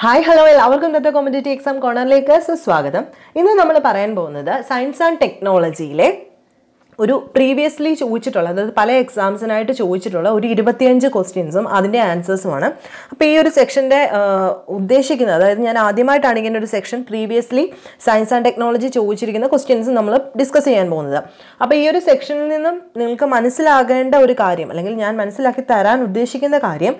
Hi hello എല്ലാവർക്കും ഇന്നത്തെ competitive exam കോണറിലേക്ക് സുസ്വാഗതം ഇന്ന് നമ്മൾ പറയാൻ പോകുന്നത് സയൻസ് ആൻഡ് ടെക്നോളജിയിലെ ഒരു പ്രീവിയസ്ലി ചോദിച്ചിട്ടുള്ള അതായത് പല എക്സാംസിനായിട്ട് ചോദിച്ചിട്ടുള്ള ഒരു ഇരുപത്തിയഞ്ച് ക്വസ്റ്റ്യൻസും അതിൻ്റെ ആൻസേഴ്സുമാണ് അപ്പോൾ ഈ ഒരു സെക്ഷൻ്റെ ഉദ്ദേശിക്കുന്നത് അതായത് ഞാൻ ആദ്യമായിട്ടാണ് ഇങ്ങനെ ഒരു section previously science and technology ചോദിച്ചിരിക്കുന്ന ക്വസ്റ്റ്യൻസ് നമ്മൾ ഡിസ്കസ് ചെയ്യാൻ പോകുന്നത് അപ്പോൾ ഈ ഒരു സെക്ഷനിൽ നിന്നും നിങ്ങൾക്ക് മനസ്സിലാകേണ്ട ഒരു കാര്യം അല്ലെങ്കിൽ ഞാൻ മനസ്സിലാക്കി തരാൻ ഉദ്ദേശിക്കുന്ന കാര്യം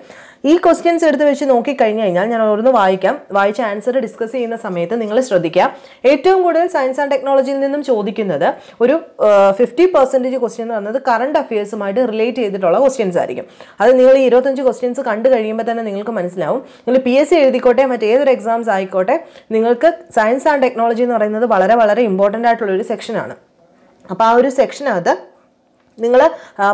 ഈ ക്വസ്റ്റ്യൻസ് എടുത്ത് വെച്ച് കഴിഞ്ഞു കഴിഞ്ഞാൽ ഞാൻ ഓരോന്ന് വായിക്കാം വായിച്ച ആൻസർ ഡിസ്കസ് ചെയ്യുന്ന സമയത്ത് നിങ്ങൾ ശ്രദ്ധിക്കുക ഏറ്റവും കൂടുതൽ സയൻസ് ആൻഡ് ടെക്നോളജിയിൽ നിന്നും ചോദിക്കുന്നത് ഒരു ഫിഫ്റ്റി പെർസെൻറ്റേജ് ക്വസ്റ്റ്യൻ എന്ന് പറയുന്നത് കറണ്ട് അഫയേഴ്സുമായിട്ട് റിലേറ്റ് ചെയ്തിട്ടുള്ള ക്വസ്റ്റ്യൻസ് ആയിരിക്കും അത് നിങ്ങൾ ഈ ഇരുപത്തഞ്ച് ക്വസ്റ്റ്യൻസ് കണ്ടു കഴിയുമ്പോൾ തന്നെ നിങ്ങൾക്ക് മനസ്സിലാവും നിങ്ങൾ പി എസ് സി എഴുതിക്കോട്ടെ മറ്റേതൊരു എക്സാംസ് ആയിക്കോട്ടെ നിങ്ങൾക്ക് സയൻസ് ആൻഡ് ടെക്നോളജി എന്ന് പറയുന്നത് വളരെ വളരെ ഇമ്പോർട്ടൻ്റ് ആയിട്ടുള്ളൊരു സെക്ഷനാണ് അപ്പോൾ ആ ഒരു സെക്ഷനകത്ത് നിങ്ങൾ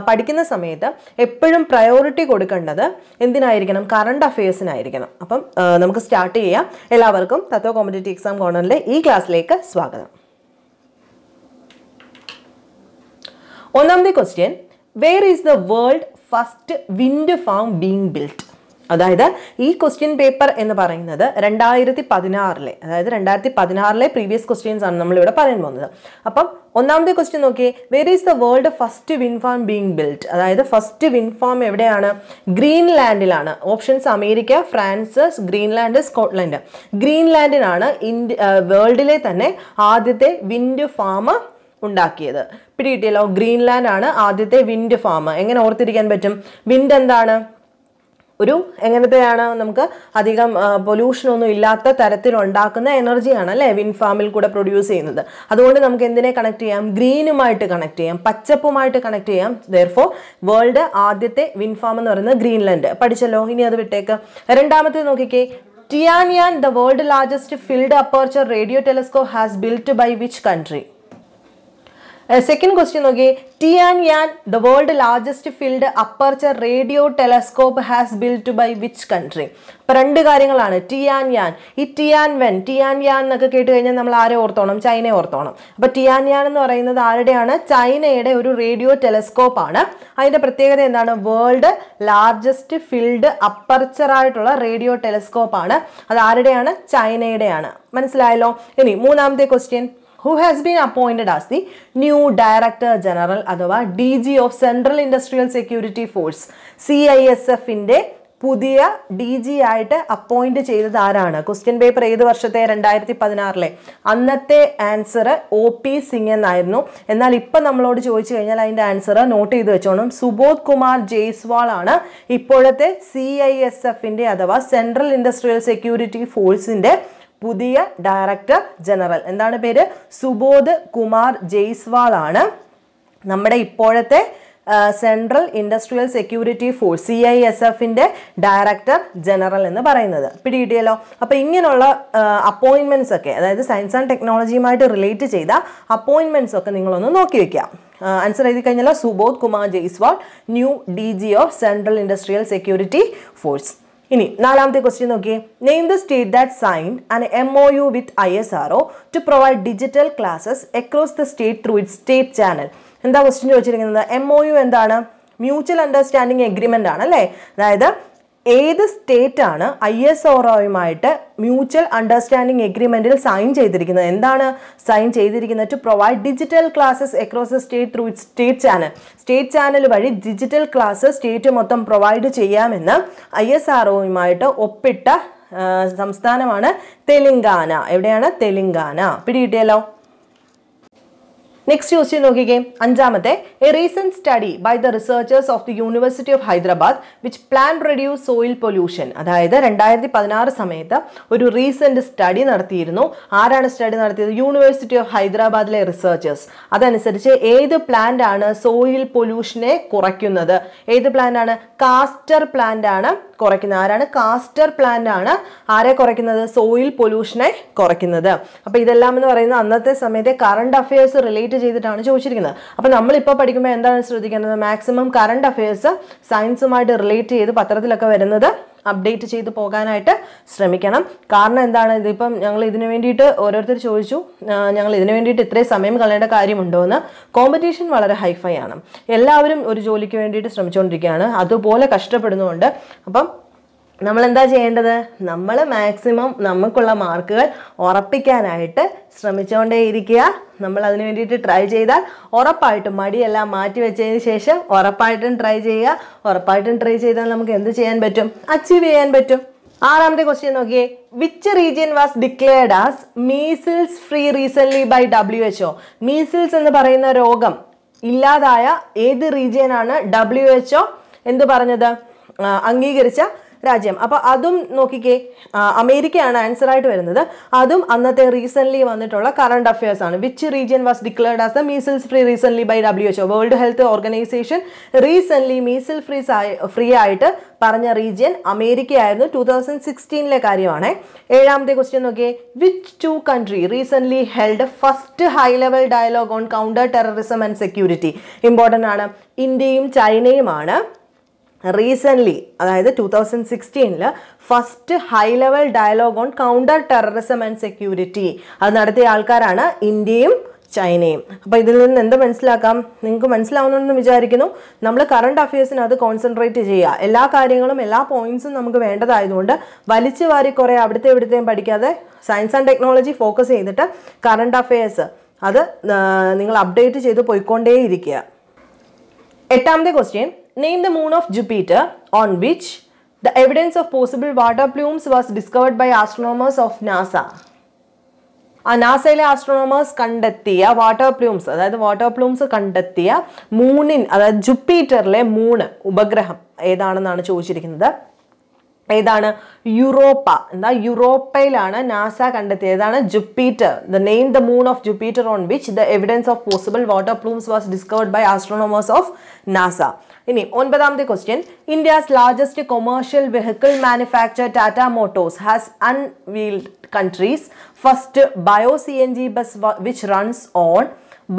പഠിക്കുന്ന സമയത്ത് എപ്പോഴും പ്രയോറിറ്റി കൊടുക്കേണ്ടത് എന്തിനായിരിക്കണം കറണ്ട് അഫയേഴ്സിനായിരിക്കണം അപ്പം നമുക്ക് സ്റ്റാർട്ട് ചെയ്യാം എല്ലാവർക്കും തത്വ കോമ്പറ്റേറ്റീവ് എക്സാം കോർണറിലെ ഈ ക്ലാസ്സിലേക്ക് സ്വാഗതം ഒന്നാമത്തെ question where is the world first wind farm being built അതായത് ഈ ക്വസ്റ്റ്യൻ പേപ്പർ എന്ന് പറയുന്നത് രണ്ടായിരത്തി പതിനാറിലെ അതായത് രണ്ടായിരത്തി പതിനാറിലെ പ്രീവിയസ് ക്വസ്റ്റ്യൻസ് ആണ് നമ്മളിവിടെ പറയാൻ പോകുന്നത് അപ്പം ഒന്നാമത്തെ ക്വസ്റ്റ്യൻ നോക്കിയേ where is the world first wind farm being built അതായത് ഫസ്റ്റ് വിൻഫാം എവിടെയാണ് ഗ്രീൻലാൻഡിലാണ് options America France Greenland Scotland ഗ്രീൻലാൻഡിനാണ് ഇന്ത്യ വേൾഡിലെ തന്നെ ആദ്യത്തെ വിൻഡ് ഫാം ഉണ്ടാക്കിയത് പിടി കിട്ടിയല്ലോ ഗ്രീൻലാൻഡ് ആണ് ആദ്യത്തെ വിൻഡ് ഫാം എങ്ങനെ ഓർത്തിരിക്കാൻ പറ്റും വിൻഡ് എന്താണ് ഒരു എങ്ങനത്തെയാണ് നമുക്ക് അധികം പൊല്യൂഷനൊന്നും ഇല്ലാത്ത തരത്തിലുണ്ടാക്കുന്ന എനർജിയാണ് അല്ലെ വിൻഡ് ഫാമിൽ കൂടെ പ്രൊഡ്യൂസ് ചെയ്യുന്നത് അതുകൊണ്ട് നമുക്ക് എന്തിനെ കണക്ട് ചെയ്യാം ഗ്രീനുമായിട്ട് കണക്ട് ചെയ്യാം പച്ചപ്പുമായിട്ട് കണക്ട് ചെയ്യാം ദർഫോർ വേൾഡ് ആദ്യത്തെ വിൻഡ് ഫാം എന്ന് പറയുന്നത് ഗ്രീൻലാൻഡ് പഠിച്ചല്ലോ ഇനി അത് വിട്ടേക്ക് രണ്ടാമത്തെ നോക്കിക്കേ Tianyan the world largest field aperture radio telescope has built by which country second question നോക്കി ആൻഡ് യാൻ the world largest field aperture radio telescope has built by which country അപ്പോൾ രണ്ട് കാര്യങ്ങളാണ് ആൻഡ് യാൻ ഈ ആൻഡ് വെൻ ആൻഡ് യാൻ എന്നൊക്കെ കേട്ട് കഴിഞ്ഞാൽ നമ്മൾ ആരെ ഓർത്തോണം ചൈനയെ ഓർത്തോണം അപ്പോൾ ആൻഡ് യാൻ എന്ന് പറയുന്നത് ആരുടെയാണ് ചൈനയുടെ ഒരു റേഡിയോ ടെലസ്കോപ്പ് ആണ് അതിൻ്റെ പ്രത്യേകത എന്താണ് വേൾഡ് ലാർജസ്റ്റ് ഫീൽഡ് അപ്പർച്ചറായിട്ടുള്ള റേഡിയോ ടെലസ്കോപ്പ് ആണ് അത് ആരുടെയാണ് ചൈനയുടെയാണ് മനസ്സിലായല്ലോ ഇനി മൂന്നാമത്തെ question who has been appointed as the new director general അഥവാ D G of Central Industrial Security Force C I S എഫിൻ്റെ പുതിയ ഡി ജി ആയിട്ട് അപ്പോയിന്റ് ചെയ്തത് ആരാണ് ക്വസ്റ്റ്യൻ പേപ്പർ ഏത് വർഷത്തെ രണ്ടായിരത്തി പതിനാറിലെ അന്നത്തെ ആൻസർ ഒ പി സിംഗ് എന്നായിരുന്നു എന്നാൽ ഇപ്പം നമ്മളോട് ചോദിച്ചു കഴിഞ്ഞാൽ അതിൻ്റെ ആൻസർ നോട്ട് ചെയ്ത് വെച്ചോണം സുബോധ് കുമാർ ജയ്സ്വാൾ ആണ് ഇപ്പോഴത്തെ സി ഐ എസ് എഫിൻ്റെ അഥവാ സെൻട്രൽ ഇൻഡസ്ട്രിയൽ സെക്യൂരിറ്റി ഫോഴ്സിൻ്റെ പുതിയ ഡയറക്ടർ ജനറൽ എന്താണ് പേര് സുബോധ് കുമാർ ജയ്സ്വാൾ ആണ് നമ്മുടെ ഇപ്പോഴത്തെ Central Industrial Security Force C I S എഫിൻ്റെ ഡയറക്ടർ ജനറൽ എന്ന് പറയുന്നത് കിട്ടിയല്ലോ അപ്പോൾ ഇങ്ങനെയുള്ള അപ്പോയിൻമെൻറ്റ്സ് ഒക്കെ അതായത് സയൻസ് ആൻഡ് ടെക്നോളജിയുമായിട്ട് റിലേറ്റ് ചെയ്ത അപ്പോയിൻമെൻറ്റ്സ് ഒക്കെ നിങ്ങളൊന്ന് നോക്കി വയ്ക്കുക ആൻസർ എഴുതി കഴിഞ്ഞാൽ Subodh Kumar Jaiswal new D G of Central Industrial Security Force ഇനി നാലാമത്തെ ക്വസ്റ്റ്യൻ നോക്കിയേ name the state that sign an M O U with I S R O to provide digital classes across the state through it state channel എന്താ question ചോദിച്ചിരിക്കുന്നത് M O U എന്താണ് mutual understanding agreement ആണ് അല്ലേ അതായത് ഏത് സ്റ്റേറ്റാണ് I S ഒറോയുമായിട്ട് mutual understanding എഗ്രിമെൻറ്റിൽ സൈൻ ചെയ്തിരിക്കുന്നത് എന്താണ് സൈൻ ചെയ്തിരിക്കുന്നത് to provide digital classes across the state through state channel state channel വഴി ഡിജിറ്റൽ ക്ലാസ് സ്റ്റേറ്റ് മൊത്തം പ്രൊവൈഡ് ചെയ്യാമെന്ന് ഐ എസ് ആർ ഒയുമായിട്ട് ഒപ്പിട്ട സംസ്ഥാനമാണ് തെലുങ്കാന എവിടെയാണ് തെലുങ്കാന പിടികിട്ടിയല്ലോ നെക്സ്റ്റ് ക്വസ്റ്റ്യൻ നോക്കിക്കേ അഞ്ചാമത്തെ a recent study by the researchers of the University of Hyderabad which plan reduce soil pollution അതായത് രണ്ടായിരത്തി പതിനാറ് സമയത്ത് ഒരു റീസെന്റ് സ്റ്റഡി നടത്തിയിരുന്നു ആരാണ് സ്റ്റഡി നടത്തിയത് യൂണിവേഴ്സിറ്റി ഓഫ് ഹൈദരാബാദിലെ റിസർച്ചേഴ്സ് അതനുസരിച്ച് ഏത് പ്ലാന്റ് ആണ് സോയിൽ പൊല്യൂഷനെ കുറയ്ക്കുന്നത് ഏത് പ്ലാന്റ് ആണ് കാസ്റ്റർ പ്ലാന്റ് ആണ് കുറയ്ക്കുന്നത് ആരാണ് കാസ്റ്റർ പ്ലാന്റ് ആണ് ആരെ കുറയ്ക്കുന്നത് സോയിൽ പൊല്യൂഷനെ കുറയ്ക്കുന്നത് അപ്പോൾ ഇതെല്ലാം എന്ന് പറയുന്നത് അന്നത്തെ സമയത്തെ കറണ്ട് അഫയേഴ്സ് റിലേറ്റ് കംപ്ലീറ്റ് ചെയ്തിട്ടാണ് ചോദിച്ചിരിക്കുന്നത് അപ്പോൾ നമ്മളിപ്പോൾ പഠിക്കുമ്പോൾ എന്താണ് ശ്രദ്ധിക്കേണ്ടത് മാക്സിമം കറണ്ട് അഫയേഴ്സ് സയൻസുമായിട്ട് റിലേറ്റ് ചെയ്ത് പത്രത്തിലൊക്കെ വരുന്നത് അപ്ഡേറ്റ് ചെയ്ത് പോകാനായിട്ട് ശ്രമിക്കണം കാരണം എന്താണ് ഇതിപ്പം ഞങ്ങൾ ഇതിനു വേണ്ടിയിട്ട് ഓരോരുത്തർ ചോദിച്ചു ഞങ്ങൾ ഇതിനു വേണ്ടിയിട്ട് ഇത്രയും സമയം കളയേണ്ട കാര്യമുണ്ടോ എന്ന് കോമ്പറ്റീഷൻ വളരെ ഹൈഫൈ ആണ് എല്ലാവരും ഒരു ജോലിക്ക് വേണ്ടിയിട്ട് ശ്രമിച്ചുകൊണ്ടിരിക്കുകയാണ് അതുപോലെ കഷ്ടപ്പെടുന്നുണ്ട് അപ്പം നമ്മൾ എന്താ ചെയ്യേണ്ടത് നമ്മൾ മാക്സിമം നമുക്കുള്ള മാർക്കുകൾ ഉറപ്പിക്കാനായിട്ട് ശ്രമിച്ചുകൊണ്ടേയിരിക്കുക നമ്മൾ അതിന് വേണ്ടിയിട്ട് ട്രൈ ചെയ്താൽ ഉറപ്പായിട്ടും മടിയെല്ലാം മാറ്റി വെച്ചതിന് ശേഷം ഉറപ്പായിട്ടും ട്രൈ ചെയ്യുക ഉറപ്പായിട്ടും ട്രൈ ചെയ്താൽ നമുക്ക് എന്ത് ചെയ്യാൻ പറ്റും അച്ചീവ് ചെയ്യാൻ പറ്റും ആറാമത്തെ ക്വസ്റ്റ്യൻ നോക്കിയേ which region was declared as measles free recently by W H O measles എന്ന് പറയുന്ന രോഗം ഇല്ലാതായ ഏത് ആണ് ഡബ്ല്യു എച്ച്ഒ എന്ത് പറഞ്ഞത് അംഗീകരിച്ച രാജ്യം അപ്പൊ അതും നോക്കിക്കേ അമേരിക്കയാണ് ആൻസർ ആയിട്ട് വരുന്നത് അതും അന്നത്തെ റീസെന്റ് വന്നിട്ടുള്ള കറണ്ട് അഫയേഴ്സ് ആണ് which region was declared as the measles free recent by W H World Health Organization recent measles ഫ്രീസ് ഫ്രീ ആയിട്ട് പറഞ്ഞ റീജിയൻ അമേരിക്ക ആയിരുന്നു ടൂ തൗസൻഡ് സിക്സ്റ്റീനിലെ കാര്യമാണ് ഏഴാമത്തെ ക്വസ്റ്റ്യൻ നോക്കിയേ which two country recent held first high level dialogue on counter terrorism and security important ആണ് ഇന്ത്യയും ചൈനയുമാണ് റീസെൻ്റ്ലി അതായത് ടു തൗസൻഡ് സിക്സ്റ്റീനിൽ first high level dialogue on counter terrorism and security അത് നടത്തിയ ആൾക്കാരാണ് ഇന്ത്യയും ചൈനയും അപ്പോൾ ഇതിൽ നിന്ന് എന്ത് മനസ്സിലാക്കാം നിങ്ങൾക്ക് മനസ്സിലാവുന്നുണ്ടെന്ന് വിചാരിക്കുന്നു നമ്മൾ കറണ്ട് അഫയേഴ്സിനകത്ത് കോൺസെൻട്രേറ്റ് ചെയ്യുക എല്ലാ കാര്യങ്ങളും എല്ലാ പോയിന്റ്സും നമുക്ക് വേണ്ടതായതുകൊണ്ട് വലിച്ചു വാരി കുറേ അവിടുത്തെ ഇവിടുത്തെയും പഠിക്കാതെ സയൻസ് ആൻഡ് ടെക്നോളജി ഫോക്കസ് ചെയ്തിട്ട് കറണ്ട് അഫയേഴ്സ് അത് നിങ്ങൾ അപ്ഡേറ്റ് ചെയ്ത് പോയിക്കൊണ്ടേയിരിക്കുക എട്ടാമത്തെ question name the moon of Jupiter on which the evidence of possible water plumes was discovered by astronomers of NASA. ആ നാസയിലെ ആസ്ട്രോണോമേഴ്സ് കണ്ടെത്തിയ വാട്ടർ പ്ലൂംസ് അതായത് വാട്ടർ പ്ലൂംസ് കണ്ടെത്തിയ മൂണിൻ അതായത് ജുപ്പീറ്ററിലെ മൂണ് ഉപഗ്രഹം ഏതാണെന്നാണ് ചോദിച്ചിരിക്കുന്നത് ഏതാണ് യൂറോപ്പ എന്താ യൂറോപ്പയിലാണ് നാസ കണ്ടെത്തിയത് ഏതാണ് Jupiter the name the moon of Jupiter on which the evidence of possible water plumes was discovered by astronomers of NASA ഇനി ഒൻപതാമത്തെ question India's largest commercial vehicle manufacture Tata Motors has unveiled country's first bio C N G bus which runs on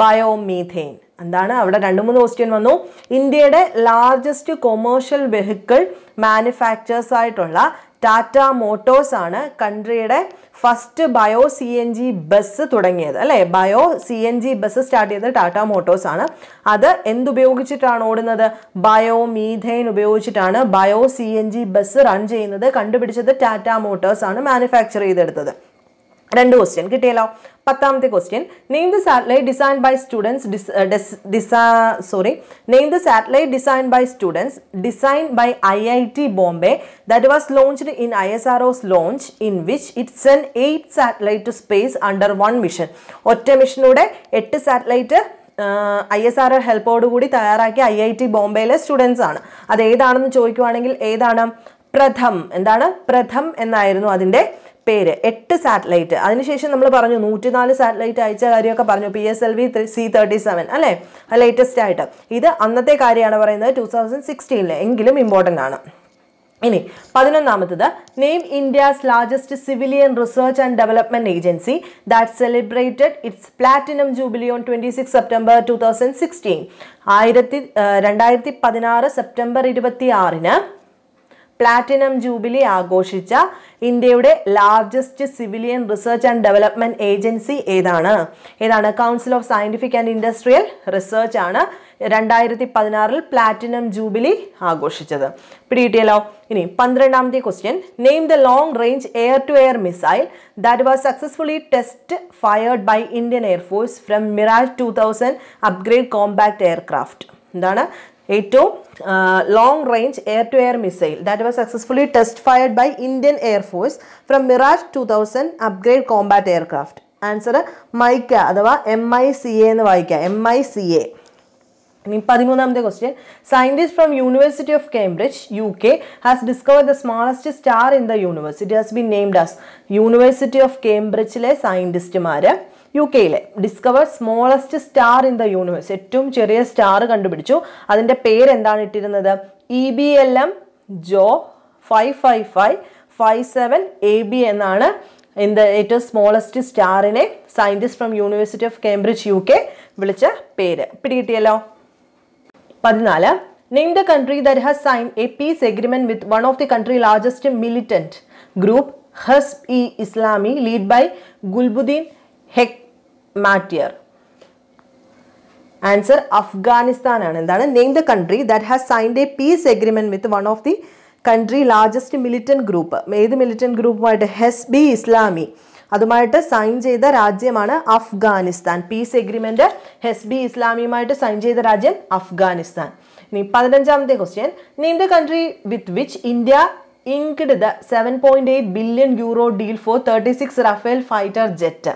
biomethane എന്താണ് അവിടെ രണ്ട് മൂന്ന് question വന്നു ഇന്ത്യയുടെ largest commercial vehicle manufacturers ആയിട്ടുള്ള Tata Motors ആണ് കൺട്രിയുടെ first bio C N G bus തുടങ്ങിയത് അല്ലേ bio C N G bus start ചെയ്തത് ടാറ്റ മോട്ടോഴ്സ് ആണ് അത് എന്തുപയോഗിച്ചിട്ടാണ് ഓടുന്നത് ബയോ മീഥൈൻ ഉപയോഗിച്ചിട്ടാണ് bio C N G bus run ചെയ്യുന്നത് കണ്ടുപിടിച്ചത് ടാറ്റ മോട്ടോഴ്സ് ആണ് മാനുഫാക്ചർ ചെയ്തെടുത്തത് രണ്ട് ക്വസ്റ്റ്യൻ കിട്ടിയല്ലോ പത്താമത്തെ question name the satellite design by students sorry name the satellite design by students design by I I T Bombay that was launched in I S R O's launch in which it sent eight satellite to space under one mission ഒറ്റ മിഷനിലൂടെ എട്ട് satellite I S R ഹെൽപ്പോടുകൂടി തയ്യാറാക്കിയ I I T ബോംബെയിലെ students ആണ് അത് ഏതാണെന്ന് ചോദിക്കുവാണെങ്കിൽ ഏതാണ് പ്രഥം എന്താണ് പ്രഥം എന്നായിരുന്നു അതിൻ്റെ പേര് എട്ട് സാറ്റലൈറ്റ് അതിനുശേഷം നമ്മൾ പറഞ്ഞു നൂറ്റി നാല് സാറ്റലൈറ്റ് അയച്ച കാര്യമൊക്കെ പറഞ്ഞു P S L V C thirty seven അല്ലെ ലേറ്റസ്റ്റ് ആയിട്ട് ഇത് അന്നത്തെ കാര്യമാണ് പറയുന്നത് ടു തൗസൻഡ് സിക്സ്റ്റീനിലെ എങ്കിലും ഇമ്പോർട്ടൻ്റ് ആണ് ഇനി പതിനൊന്നാമത്തത് name India's largest civilian research and development agency that celebrated its platinum jubilee on twenty six September two thousand sixteen ആയിരത്തി രണ്ടായിരത്തി പതിനാറ് സെപ്റ്റംബർ ഇരുപത്തി ആറിന് പ്ലാറ്റിനം ജൂബിലി ആഘോഷിച്ച ഇന്ത്യയുടെ largest civilian research and development agency ഏതാണ് ഏതാണ് Council of Scientific and Industrial Research ആണ് രണ്ടായിരത്തി പതിനാറിൽ പ്ലാറ്റിനം ജൂബിലി ആഘോഷിച്ചത് പിടികിട്ടിയല്ലോ ഇനി പന്ത്രണ്ടാമത്തെ question name the long range air to air missile that was successfully test fired by Indian Air Force from Mirage two thousand upgrade compact aircraft എന്താണ് ഏറ്റവും long range air to air missile that was successfully test fired by Indian Air Force from Mirage two thousand upgrade combat aircraft answer MICA അഥവാ M I C A എന്ന് വായിക്കുക M I C A ഇനി പതിമൂന്നാമത്തെ question scientist from University of Cambridge U K has discover the smallest star in the university has been named as University of കേംബ്രിഡ്ജിലെ സയൻറ്റിസ്റ്റുമാർ U കെയിലെ discover smallest star in the universe ഏറ്റവും ചെറിയ star കണ്ടുപിടിച്ചു അതിൻ്റെ പേര് എന്താണ് ഇട്ടിരുന്നത് E B L M J O five five five five seven A B എന്നാണ് ഇൻ ദ ഏറ്റവും സ്മോളസ്റ്റ് സ്റ്റാറിനെ scientist from University of Cambridge U K വിളിച്ച പേര് പിടികിട്ടിയല്ലോ പതിനാല് name the country there has sign a peace agreement with one of the country largest militant group Hezb e Islami led by Gulbuddin Hekmatyar answer Afghanistan ആണ് എന്താണ് name the country that has signed a peace agreement with one of the country largest militant group ഏത് മിലിറ്റന്റ് ഗ്രൂപ്പുമായിട്ട് ഹെസ് ബി ഇസ്ലാമി അതുമായിട്ട് sign ചെയ്ത രാജ്യമാണ് Afghanistan peace agreement Hezb ബി ഇസ്ലാമിയുമായിട്ട് സൈൻ ചെയ്ത രാജ്യം അഫ്ഗാനിസ്ഥാൻ ഇനി പതിനഞ്ചാമത്തെ question name the country with which India inked the seven point eight billion euro deal for thirty six Rafale fighter jet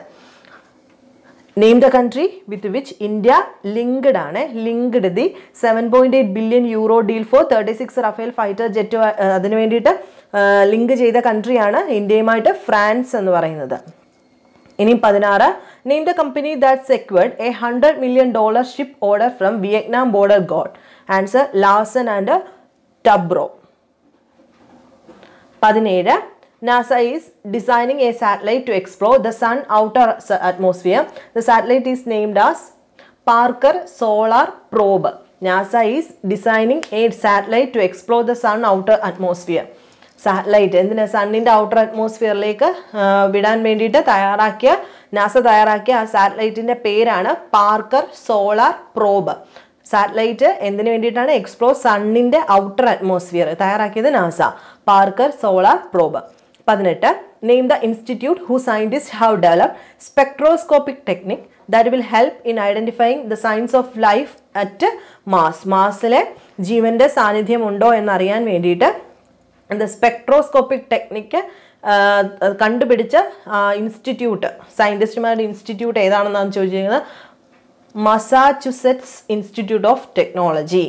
name the country with which India linked ആണ് linked the seven point eight billion euro deal for thirty six Rafale fighter jet അതിനു വേണ്ടിയിട്ട് link uh, ചെയ്ത കൺട്രിയാണ് ഇന്ത്യയുമായിട്ട് France എന്ന് പറയുന്നത് ഇനി പതിനാറ് name the company that secured a hundred million dollar ship order from Vietnam border guard answer Larsen and Toubro പതിനേഴ് NASA is designing a satellite to explore the sun outer atmosphere. The satellite is named as Parker Solar Probe. NASA is designing a satellite to explore the sun outer atmosphere. Satellite എന്തിനാ സണ്ണിൻ്റെ outer അറ്റ്മോസ്ഫിയറിലേക്ക് വിടാൻ വേണ്ടിയിട്ട് തയ്യാറാക്കിയ NASA തയ്യാറാക്കിയ ആ സാറ്റലൈറ്റിൻ്റെ പേരാണ് Parker solar probe satellite എന്തിനു വേണ്ടിയിട്ടാണ് എക്സ്പ്ലോർ സണ്ണിൻ്റെ ഔട്ടർ അറ്റ്മോസ്ഫിയർ തയ്യാറാക്കിയത് നാസ പാർക്കർ സോളാർ പ്രോബ് പതിനെട്ട് name the institute who scientist have developed spectroscopic technique that will help in identifying the science of life at Mars മാസിലെ ജീവൻ്റെ സാന്നിധ്യം ഉണ്ടോ എന്നറിയാൻ വേണ്ടിയിട്ട് ദ സ്പെക്ട്രോസ്കോപ്പിക് ടെക്നിക്ക് കണ്ടുപിടിച്ച ഇൻസ്റ്റിറ്റ്യൂട്ട് സയൻറ്റിസ്റ്റുമാരുടെ ഇൻസ്റ്റിറ്റ്യൂട്ട് ഏതാണെന്നാണ് ചോദിച്ചിരിക്കുന്നത് മസാച്യുസെറ്റ്സ് ഇൻസ്റ്റിറ്റ്യൂട്ട് ഓഫ് ടെക്നോളജി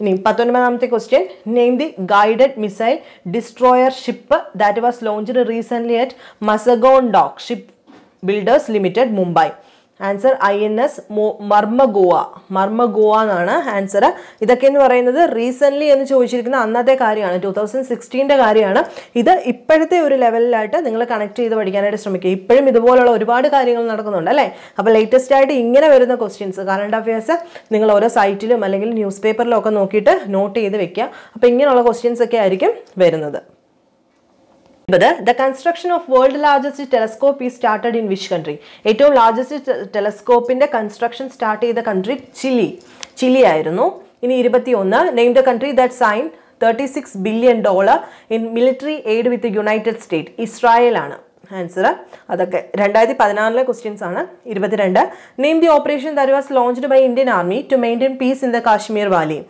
ഇനി പത്തൊൻപതാമത്തെ question name the guided missile destroyer ship that was launched recently at Mazagon dock ship builders limited Mumbai answer I N S Mormugao Mormugao എന്നാണ് ആൻസർ ഇതൊക്കെ എന്ന് പറയുന്നത് റീസെന്റ്ലി എന്ന് ചോദിച്ചിരിക്കുന്ന അന്നത്തെ കാര്യമാണ് ടൂ തൗസൻഡ് സിക്സ്റ്റീൻ്റെ കാര്യമാണ് ഇത് ഇപ്പോഴത്തെ ഒരു ലെവലിലായിട്ട് നിങ്ങൾ കണക്ട് ചെയ്ത് പഠിക്കാനായിട്ട് ശ്രമിക്കുക ഇപ്പോഴും ഇതുപോലുള്ള ഒരുപാട് കാര്യങ്ങൾ നടക്കുന്നുണ്ട് അല്ലേ അപ്പോൾ ലേറ്റസ്റ്റ് ആയിട്ട് ഇങ്ങനെ വരുന്ന ക്വസ്റ്റ്യൻസ് കറണ്ട് അഫയേഴ്സ് നിങ്ങൾ ഓരോ സൈറ്റിലും അല്ലെങ്കിൽ ന്യൂസ് പേപ്പറിലും ഒക്കെ നോക്കിയിട്ട് നോട്ട് ചെയ്ത് വെക്കുക അപ്പോൾ ഇങ്ങനെയുള്ള ക്വസ്റ്റ്യൻസ് ഒക്കെ ആയിരിക്കും വരുന്നത് ഒൻപത് the construction of world largest telescope ഈ സ്റ്റാർട്ടഡ് ഇൻ വിഷ് കൺട്രി ഏറ്റവും ലാർജസ്റ്റ് ടെലസ്കോപ്പിന്റെ കൺസ്ട്രക്ഷൻ സ്റ്റാർട്ട് ചെയ്ത കൺട്രി ചിലി ചിലി ആയിരുന്നു ഇനി ഇരുപത്തി ഒന്ന് name the country that sign thirty six billion dollar in military aid with United State Israel ആണ് answer അതൊക്കെ രണ്ടായിരത്തി പതിനാറിലെ ക്വസ്റ്റ്യൻസ് ആണ് ഇരുപത്തിരണ്ട് name the operation that was launched by Indian army to maintain peace in the Kashmir valley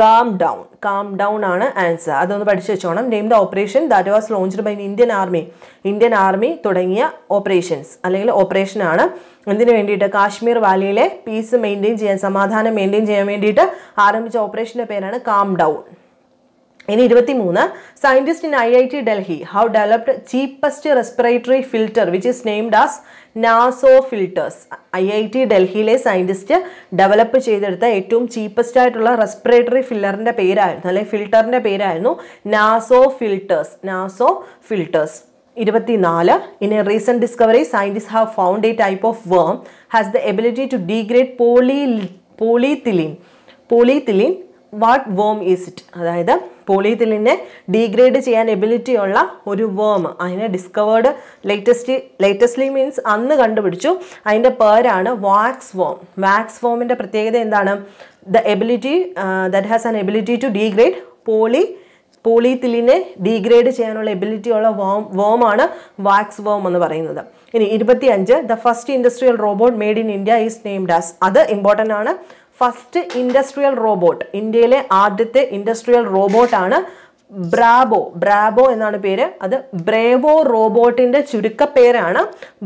calm down calm down ആണ് answer അതൊന്ന് പഠിച്ചു വെച്ചോണം name the operation that was launched by Indian army Indian army തുടങ്ങിയ operations അല്ലെങ്കിൽ operation ആണ് എന്തിനു വേണ്ടിയിട്ട് Kashmir വാലിയിലെ piece maintain ചെയ്യാൻ സമാധാനം മെയിൻറ്റെയിൻ ചെയ്യാൻ വേണ്ടിയിട്ട് ആരംഭിച്ച ഓപ്പറേഷൻ്റെ പേരാണ് കാം ഡൗൺ ഇനി ഇരുപത്തി മൂന്ന് scientist in I I T Delhi have developed cheapest respiratory filter which is named as Naso filters I I T ഡൽഹിയിലെ സയന്റിസ്റ്റ് ഡെവലപ്പ് ചെയ്തെടുത്ത ഏറ്റവും ചീപ്പസ്റ്റ് ആയിട്ടുള്ള റെസ്പിറേറ്ററി ഫില്ലറിന്റെ പേരായിരുന്നു അല്ലെങ്കിൽ ഫിൽറ്ററിന്റെ പേരായിരുന്നു നാസോ ഫിൽറ്റേഴ്സ് നാസോ ഫിൽറ്റേഴ്സ് ഇരുപത്തിനാല് in a recent discovery scientist have found a type of worm has the ability to degrade poly polyethylene polyethylene what worm is it അതായത് പോളിയത്തിലിനെ ഡീഗ്രേഡ് ചെയ്യാൻ എബിലിറ്റി ഉള്ള ഒരു വേം അതിനെ ഡിസ്കവേർഡ് ലേറ്റസ്റ്റ് ലേറ്റസ്റ്റ്ലി മീൻസ് അന്ന് കണ്ടുപിടിച്ചു അതിൻ്റെ പേരാണ് വാക്സ് വോം വാക്സ് വോമിൻ്റെ പ്രത്യേകത എന്താണ് the ability that has an ability to degrade poly പോളിത്തിലിനെ ഡീഗ്രേഡ് ചെയ്യാനുള്ള എബിലിറ്റി ഉള്ള വോം വോമാണ് വാക്സ് വോം എന്ന് പറയുന്നത് ഇനി അഞ്ച് the first industrial robot made in India is named as അത് ഇമ്പോർട്ടൻ്റ് ആണ് ഫസ്റ്റ് ഇൻഡസ്ട്രിയൽ റോബോട്ട് ഇന്ത്യയിലെ ആദ്യത്തെ ഇൻഡസ്ട്രിയൽ റോബോട്ടാണ് ബ്രാബോ ബ്രാബോ എന്നാണ് പേര് അത് ബ്രേവോ റോബോട്ടിൻ്റെ ചുരുക്കപ്പേരാണ്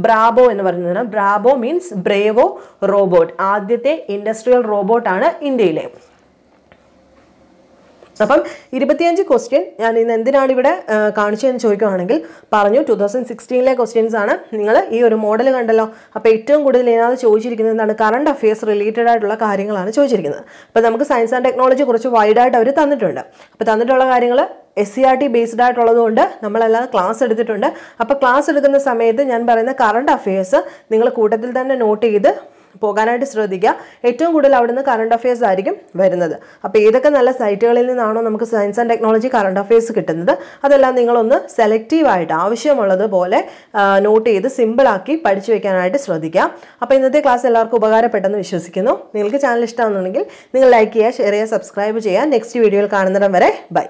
ബ്രാബോ എന്ന് പറയുന്നത് ബ്രാബോ മീൻസ് ബ്രേവോ റോബോട്ട് ആദ്യത്തെ ഇൻഡസ്ട്രിയൽ റോബോട്ടാണ് ഇന്ത്യയിലെ അപ്പം ഇരുപത്തിയഞ്ച് ക്വസ്റ്റ്യൻ ഞാൻ ഇന്ന് എന്തിനാണ് ഇവിടെ കാണിച്ചതെന്ന് ചോദിക്കുവാണെങ്കിൽ പറഞ്ഞു ടു തൗസൻഡ് സിക്സ്റ്റീനിലെ ക്വസ്റ്റ്യൻസ് ആണ് നിങ്ങൾ ഈ ഒരു മോഡൽ കണ്ടല്ലോ അപ്പോൾ ഏറ്റവും കൂടുതൽ ഇതിനകത്ത് ചോദിച്ചിരിക്കുന്നത് എന്താണ് കറണ്ട് അഫയേഴ്സ് റിലേറ്റഡ് ആയിട്ടുള്ള കാര്യങ്ങളാണ് ചോദിച്ചിരിക്കുന്നത് അപ്പോൾ നമുക്ക് സയൻസ് ആൻഡ് ടെക്നോളജി കുറച്ച് വൈഡായിട്ട് അവർ തന്നിട്ടുണ്ട് അപ്പോൾ തന്നിട്ടുള്ള കാര്യങ്ങൾ S C R e T based ആയിട്ടുള്ളതുകൊണ്ട് നമ്മളെല്ലാം ക്ലാസ് എടുത്തിട്ടുണ്ട് അപ്പോൾ ക്ലാസ് എടുക്കുന്ന സമയത്ത് ഞാൻ പറയുന്ന കറണ്ട് അഫയേഴ്സ് നിങ്ങൾ കൂട്ടത്തിൽ തന്നെ നോട്ട് ചെയ്ത് പോകാനായിട്ട് ശ്രദ്ധിക്കുക ഏറ്റവും കൂടുതൽ അവിടുന്ന് കറണ്ട് അഫയേഴ്സ് ആയിരിക്കും വരുന്നത് അപ്പോൾ ഏതൊക്കെ നല്ല സൈറ്റുകളിൽ നിന്നാണോ നമുക്ക് science and technology current affairs കിട്ടുന്നത് അതെല്ലാം നിങ്ങളൊന്ന് സെലക്റ്റീവായിട്ട് ആവശ്യമുള്ളതുപോലെ നോട്ട് ചെയ്ത് സിമ്പിളാക്കി പഠിച്ചു വെക്കാനായിട്ട് ശ്രദ്ധിക്കുക അപ്പോൾ ഇന്നത്തെ ക്ലാസ് എല്ലാവർക്കും ഉപകാരപ്പെട്ടെന്ന് വിശ്വസിക്കുന്നു നിങ്ങൾക്ക് ചാനൽ ഇഷ്ടമാണെന്നുണ്ടെങ്കിൽ നിങ്ങൾ ലൈക്ക് ചെയ്യുക ഷെയർ ചെയ്യുക സബ്സ്ക്രൈബ് ചെയ്യുക നെക്സ്റ്റ് വീഡിയോയിൽ കാണുന്നിടം വരെ ബൈ